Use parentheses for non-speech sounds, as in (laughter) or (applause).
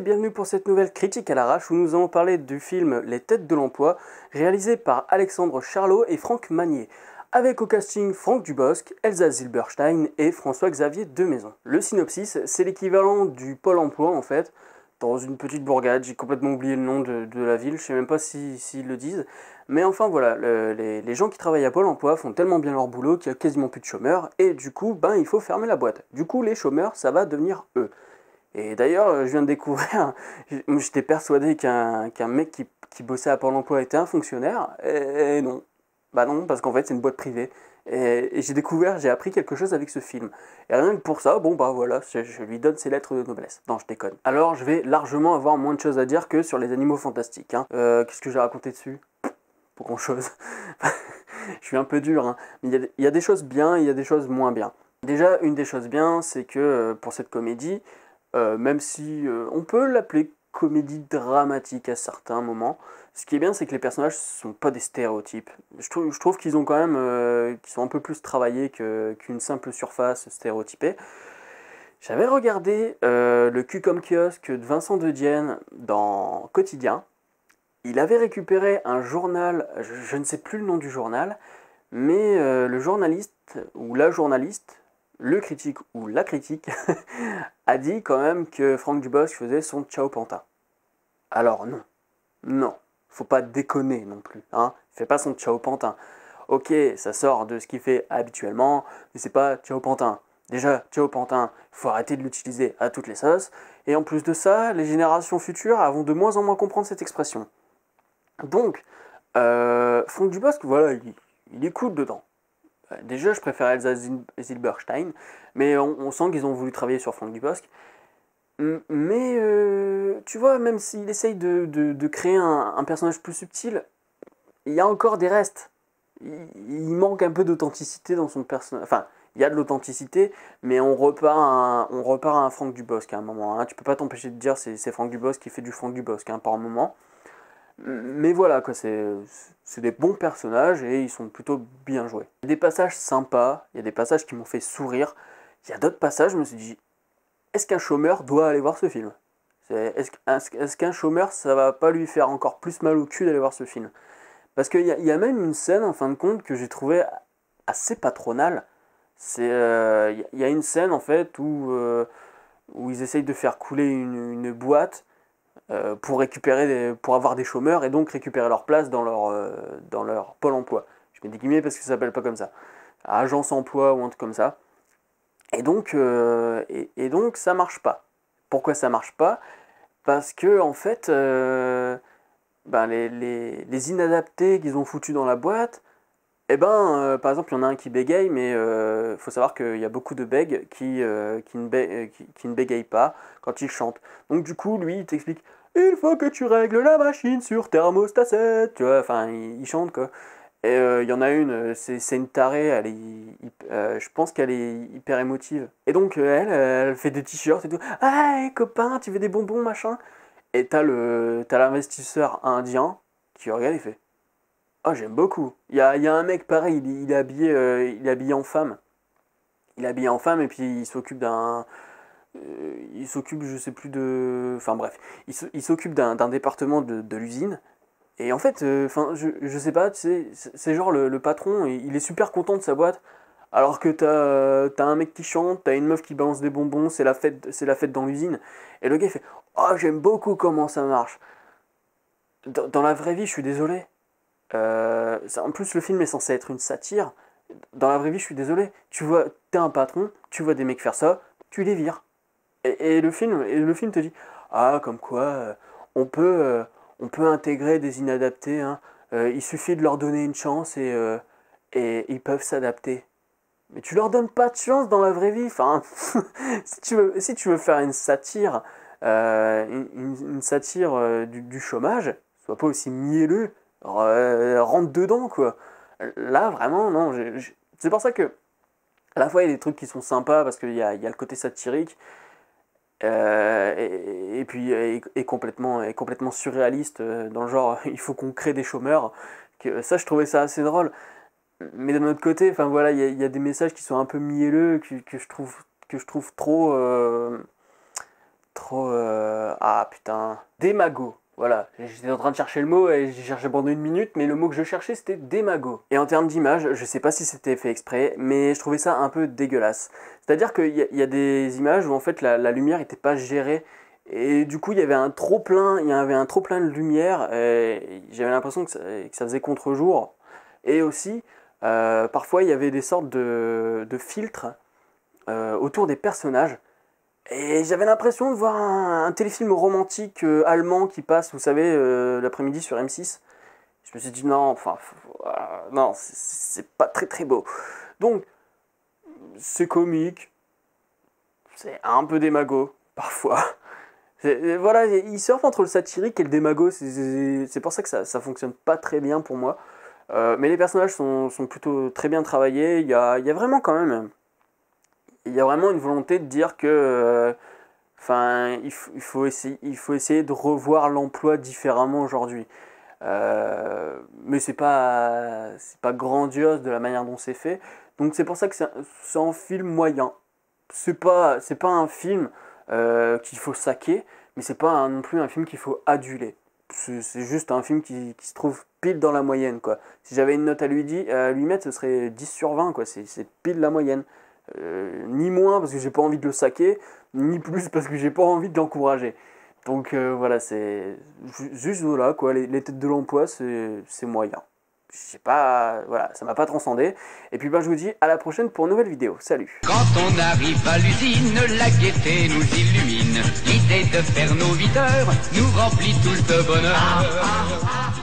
bienvenue pour cette nouvelle critique à l'arrache où nous allons parler du film Les Têtes de l'Emploi, réalisé par Alexandre Charlot et Franck Magnier. Avec au casting Franck Dubosc, Elsa Zilberstein et François-Xavier Demaison. Le synopsis, c'est l'équivalent du Pôle emploi en fait, dans une petite bourgade, j'ai complètement oublié le nom de, la ville, je sais même pas s'ils si, le disent. Mais enfin voilà, les, gens qui travaillent à Pôle emploi font tellement bien leur boulot qu'il y a quasiment plus de chômeurs, et du coup, ben il faut fermer la boîte. Du coup, les chômeurs, ça va devenir eux. Et d'ailleurs, euh, je viens de découvrir, (laughs) j'étais persuadé qu'un mec qui, bossait à Pôle emploi était un fonctionnaire, et, non. Bah non, parce qu'en fait, c'est une boîte privée. Et, j'ai découvert, j'ai appris quelque chose avec ce film. Et rien que pour ça, bon bah voilà, je, lui donne ses lettres de noblesse. Non, je déconne. Alors, je vais largement avoir moins de choses à dire que sur les animaux fantastiques. Hein. Euh, qu'est-ce que j'ai raconté dessus Pas grand-chose. (laughs) je suis un peu dur, hein. Mais il y, a des choses bien, il y a des choses moins bien. Déjà, une des choses bien, c'est que euh, pour cette comédie, euh, même si euh, on peut l'appeler comédie dramatique à certains moments. Ce qui est bien, c'est que les personnages ne sont pas des stéréotypes. Je trouve, qu'ils ont quand même, euh, sont un peu plus travaillés qu'une simple surface stéréotypée. J'avais regardé le cul comme kiosque de Vincent De Dienne dans Quotidien. Il avait récupéré un journal, je ne sais plus le nom du journal, mais le journaliste ou la journaliste le critique ou la critique (laughs) a dit quand même que Franck Dubosc faisait son ciao pantin. Alors non, non, faut pas déconner non plus, hein, fait pas son ciao pantin. Ok, ça sort de ce qu'il fait habituellement, mais c'est pas ciao pantin. Déjà, ciao pantin, faut arrêter de l'utiliser à toutes les sauces, et en plus de ça, les générations futures vont de moins en moins comprendre cette expression. Donc, euh, Franck Dubosc, voilà, il, écoute dedans. Déjà, je préférais Elsa Zilberstein, mais on, sent qu'ils ont voulu travailler sur Franck Dubosc. Mais euh, tu vois, même s'il essaye de, créer un, personnage plus subtil, il y a encore des restes. Il, manque un peu d'authenticité dans son personnage. Enfin, il y a de l'authenticité, mais on repart, à, on repart à un Franck Dubosc à un moment. Hein. Tu peux pas t'empêcher de dire c'est, c'est Franck Dubosc qui fait du Franck Dubosc hein, par moment. Mais voilà, quoi, c'est, des bons personnages et ils sont plutôt bien joués. Il y a des passages sympas, il y a des passages qui m'ont fait sourire. Il y a d'autres passages, je me suis dit, est-ce qu'un chômeur doit aller voir ce film est-ce, qu'un chômeur, ça va pas lui faire encore plus mal au cul d'aller voir ce film Parce qu'il y, y, a même une scène, en fin de compte, que j'ai trouvée assez patronale. Euh, il y, a une scène, en fait, où, euh, ils essayent de faire couler une boîte euh, pour, récupérer pour avoir des chômeurs et donc récupérer leur place dans leur, euh, dans leur pôle emploi. Je mets des guillemets parce que ça s'appelle pas comme ça. Agence emploi ou un truc comme ça. Et donc, euh, et, donc ça marche pas. Pourquoi ça marche pas Parce que en fait, ben les, les, les, inadaptés qu'ils ont foutus dans la boîte, eh ben, euh, par exemple, il y en a un qui bégaye, mais il euh, faut savoir qu'il y a beaucoup de bègues euh, qui, ne bégayent pas quand ils chantent. Donc du coup, lui, il t'explique « Il faut que tu règles la machine sur thermostat 7 !» Tu vois, enfin, il, chante, quoi. Et il y en a une, c'est une tarée, elle je pense qu'elle est hyper émotive. Et donc, elle, elle fait des t-shirts et tout. « Hey copain, tu veux des bonbons, machin ?» Et t'as l'investisseur indien qui regarde et fait Oh, j'aime beaucoup. Il y a, un mec pareil, il, est habillé, euh, il est habillé en femme. Il est habillé en femme et puis il s'occupe d'un. Euh, il s'occupe, je sais plus de. Enfin bref, il s'occupe d'un département de, l'usine. Et en fait, euh, je, je, sais pas, tu sais, c'est genre le, patron, il, il est super content de sa boîte. Alors que t'as as un mec qui chante, t'as une meuf qui balance des bonbons, c'est la fête, c'est la fête dans l'usine. Et le gars il fait, oh j'aime beaucoup comment ça marche. dans la vraie vie, je suis désolé, euh, en plus, le film est censé être une satire. Dans la vraie vie, je suis désolé. Tu vois, t'es un patron, tu vois des mecs faire ça, tu les vires. Et, le, film, le film te dit Ah, comme quoi, euh, on, peut, euh, on peut intégrer des inadaptés. Hein. il suffit de leur donner une chance et, ils peuvent s'adapter. Mais tu leur donnes pas de chance dans la vraie vie. (laughs) si, tu veux, faire une satire, une, satire du, du chômage, sois pas aussi mielleux rentre dedans, quoi. Là, vraiment, non. C'est pour ça que, à la fois, il y a des trucs qui sont sympas parce qu'il y a, y le côté satirique. Euh, et, puis euh, et, complètement, et complètement surréaliste euh, dans le genre (laughs) il faut qu'on crée des chômeurs que ça je trouvais ça assez drôle mais d'un autre côté enfin voilà il y, a des messages qui sont un peu mielleux que, je trouve que je trouve trop trop ah putain démago voilà, j'étais en train de chercher le mot et j'ai cherché pendant une minute, mais le mot que je cherchais c'était démago. Et en termes d'image, je sais pas si c'était fait exprès, mais je trouvais ça un peu dégueulasse. C'est-à-dire qu'il y, y, a des images où en fait la, lumière n'était pas gérée et du coup, il y avait un trop plein, il y avait un trop plein de lumière. J'avais l'impression que, ça faisait contre-jour. Et aussi, euh, parfois, il y avait des sortes de, filtres euh, autour des personnages et j'avais l'impression de voir un, téléfilm romantique euh, allemand qui passe, vous savez, euh, l'après-midi sur M6. Je me suis dit non, enfin, non, c'est pas très très beau. Donc, c'est comique, c'est un peu démago, (laughs) parfois. Voilà, il surfent entre le satirique et le démago, c'est pour ça que ça, fonctionne pas très bien pour moi. Euh, mais les personnages sont, plutôt très bien travaillés, il y a, y a vraiment quand même il y a vraiment une volonté de dire que euh, enfin, il, faut essayer, il faut essayer de revoir l'emploi différemment aujourd'hui. Euh, mais c'est pas c'est pas grandiose de la manière dont c'est fait. Donc c'est pour ça que c'est un, film moyen. C'est pas c'est pas un film euh, qu'il faut saquer, mais c'est pas non plus un film qu'il faut aduler. C'est juste un film qui, se trouve pile dans la moyenne quoi. Si j'avais une note à lui, dire, lui mettre, ce serait 10 sur 20 quoi. C'est pile la moyenne. Euh, ni moins parce que j'ai pas envie de le saquer, ni plus parce que j'ai pas envie de l'encourager. Donc euh, voilà, c'est juste voilà quoi, les, têtes de l'emploi, c'est moyen. Je sais pas, voilà, ça m'a pas transcendé. Et puis ben je vous dis à la prochaine pour une nouvelle vidéo. Salut. Quand on arrive à l'usine, la gaieté nous illumine. L'idée de faire nos viteurs nous remplit tout bonheur. Ah, ah, ah,